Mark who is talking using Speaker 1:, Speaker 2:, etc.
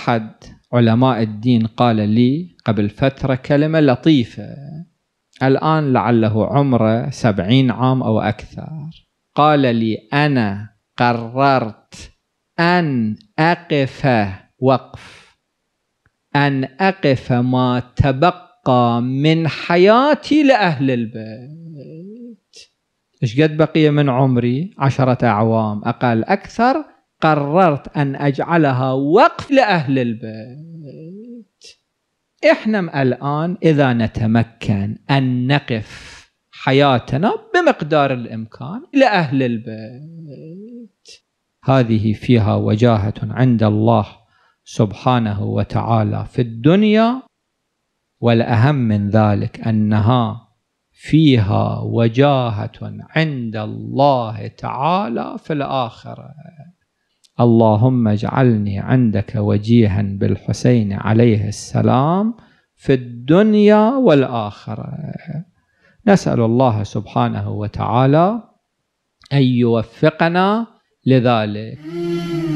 Speaker 1: أحد علماء الدين قال لي قبل فترة كلمة لطيفة الآن لعله عمره سبعين عام أو أكثر قال لي أنا قررت أن أقف وقف أن أقف ما تبقى من حياتي لأهل البيت إيش قد بقي من عمري عشرة أعوام أقل أكثر قررت أن أجعلها وقف لأهل البيت إحنا الآن إذا نتمكن أن نقف حياتنا بمقدار الإمكان لأهل البيت هذه فيها وجاهة عند الله سبحانه وتعالى في الدنيا والأهم من ذلك أنها فيها وجاهة عند الله تعالى في الآخرة اللهم اجعلني عندك وجيها بالحسين عليه السلام في الدنيا والاخره نسال الله سبحانه وتعالى ان يوفقنا لذلك